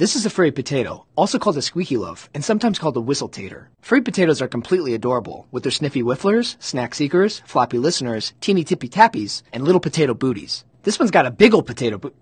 This is a furry potato, also called a squeaky loaf, and sometimes called a whistle tater. Furry potatoes are completely adorable, with their sniffy whifflers, snack seekers, floppy listeners, teeny tippy tappies, and little potato booties. This one's got a big ol' potato boot.